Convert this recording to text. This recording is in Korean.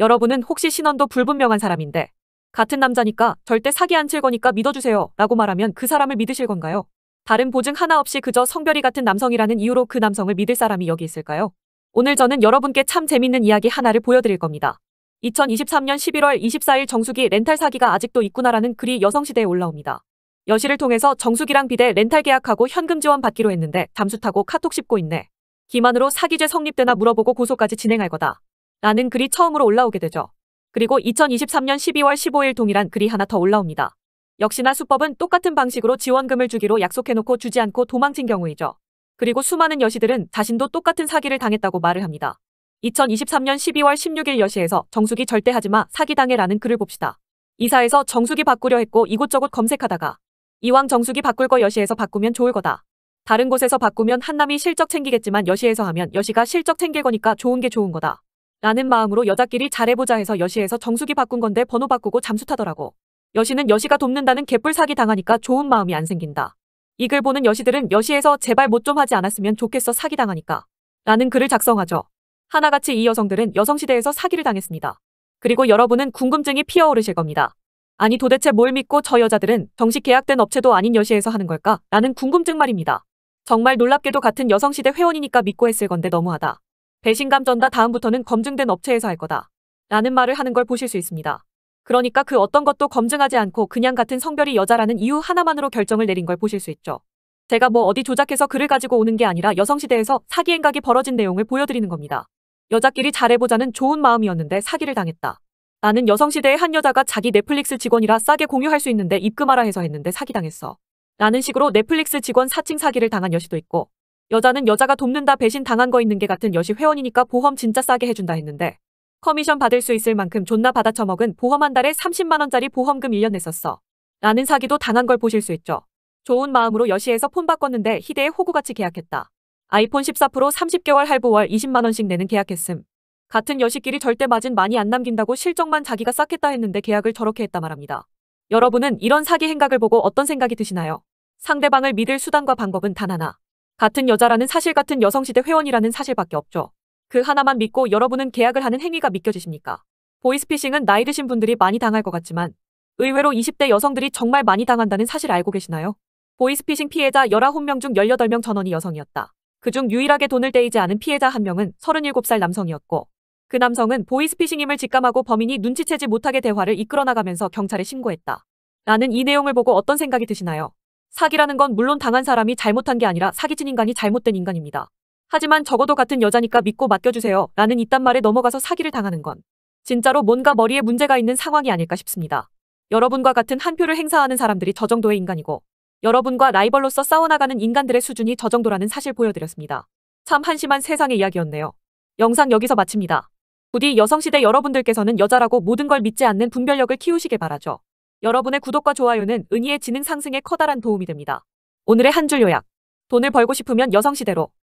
여러분은 혹시 신원도 불분명한 사람인데 같은 남자니까 절대 사기 안 칠 거니까 믿어주세요 라고 말하면 그 사람을 믿으실 건가요? 다른 보증 하나 없이 그저 성별이 같은 남성이라는 이유로 그 남성을 믿을 사람이 여기 있을까요? 오늘 저는 여러분께 참 재밌는 이야기 하나를 보여드릴 겁니다. 2023년 11월 24일 정수기 렌탈 사기가 아직도 있구나라는 글이 여성시대에 올라옵니다. 여시를 통해서 정수기랑 비대 렌탈 계약하고 현금 지원 받기로 했는데 잠수 타고 카톡 씹고 있네. 기만으로 사기죄 성립되나 물어보고 고소까지 진행할 거다. 라는 글이 처음으로 올라오게 되죠. 그리고 2023년 12월 15일 동일한 글이 하나 더 올라옵니다. 역시나 수법은 똑같은 방식으로 지원금을 주기로 약속해놓고 주지 않고 도망친 경우이죠. 그리고 수많은 여시들은 자신도 똑같은 사기를 당했다고 말을 합니다. 2023년 12월 16일 여시에서 정수기 절대 하지마 사기당해라는 글을 봅시다. 이사에서 정수기 바꾸려 했고 이곳저곳 검색하다가 이왕 정수기 바꿀 거 여시에서 바꾸면 좋을 거다. 다른 곳에서 바꾸면 한남이 실적 챙기겠지만 여시에서 하면 여시가 실적 챙길 거니까 좋은 게 좋은 거다. 라는 마음으로 여자끼리 잘해보자 해서 여시에서 정수기 바꾼 건데 번호 바꾸고 잠수 타더라고. 여시는 여시가 돕는다는 개뿔 사기 당하니까 좋은 마음이 안 생긴다. 이 글 보는 여시들은 여시에서 제발 못 좀 하지 않았으면 좋겠어 사기 당하니까. 라는 글을 작성하죠. 하나같이 이 여성들은 여성시대에서 사기를 당했습니다. 그리고 여러분은 궁금증이 피어오르실 겁니다. 아니 도대체 뭘 믿고 저 여자들은 정식 계약된 업체도 아닌 여시에서 하는 걸까? 라는 궁금증 말입니다. 정말 놀랍게도 같은 여성시대 회원이니까 믿고 했을 건데 너무하다. 배신감 전다 다음부터는 검증된 업체에서 할 거다. 라는 말을 하는 걸 보실 수 있습니다. 그러니까 그 어떤 것도 검증하지 않고 그냥 같은 성별이 여자라는 이유 하나만으로 결정을 내린 걸 보실 수 있죠. 제가 뭐 어디 조작해서 글을 가지고 오는 게 아니라 여성시대에서 사기 행각이 벌어진 내용을 보여드리는 겁니다. 여자끼리 잘해보자는 좋은 마음이었는데 사기를 당했다. 나는 여성시대의 한 여자가 자기 넷플릭스 직원이라 싸게 공유할 수 있는데 입금하라 해서 했는데 사기당했어. 라는 식으로 넷플릭스 직원 사칭 사기를 당한 여시도 있고 여자는 여자가 돕는다 배신 당한 거 있는 게 같은 여시 회원이니까 보험 진짜 싸게 해준다 했는데 커미션 받을 수 있을 만큼 존나 받아쳐먹은 보험 한 달에 30만원짜리 보험금 1년 냈었어. 라는 사기도 당한 걸 보실 수 있죠. 좋은 마음으로 여시에서 폰 바꿨는데 희대의 호구같이 계약했다. 아이폰 14 프로 30개월 할부 월 20만원씩 내는 계약했음. 같은 여시끼리 절대 마진 많이 안 남긴다고 실적만 자기가 쌓겠다 했는데 계약을 저렇게 했다 말합니다. 여러분은 이런 사기 행각을 보고 어떤 생각이 드시나요? 상대방을 믿을 수단과 방법은 단 하나. 같은 여자라는 사실 같은 여성시대 회원이라는 사실밖에 없죠. 그 하나만 믿고 여러분은 계약을 하는 행위가 믿겨지십니까? 보이스피싱은 나이 드신 분들이 많이 당할 것 같지만 의외로 20대 여성들이 정말 많이 당한다는 사실 알고 계시나요? 보이스피싱 피해자 19명 중 18명 전원이 여성이었다. 그 중 유일하게 돈을 떼이지 않은 피해자 한 명은 37살 남성이었고 그 남성은 보이스피싱임을 직감하고 범인이 눈치채지 못하게 대화를 이끌어나가면서 경찰에 신고했다. 라는 이 내용을 보고 어떤 생각이 드시나요? 사기라는 건 물론 당한 사람이 잘못한 게 아니라 사기진 인간이 잘못된 인간입니다. 하지만 적어도 같은 여자니까 믿고 맡겨주세요 라는 이딴 말에 넘어가서 사기를 당하는 건 진짜로 뭔가 머리에 문제가 있는 상황이 아닐까 싶습니다. 여러분과 같은 한 표를 행사하는 사람들이 저 정도의 인간이고 여러분과 라이벌로서 싸워나가는 인간들의 수준이 저 정도라는 사실 보여드렸습니다. 참 한심한 세상의 이야기였네요. 영상 여기서 마칩니다. 부디 여성시대 여러분들께서는 여자라고 모든 걸 믿지 않는 분별력을 키우시길 바라죠. 여러분의 구독과 좋아요는 은희의 지능 상승에 커다란 도움이 됩니다. 오늘의 한 줄 요약. 돈을 벌고 싶으면 여성시대로.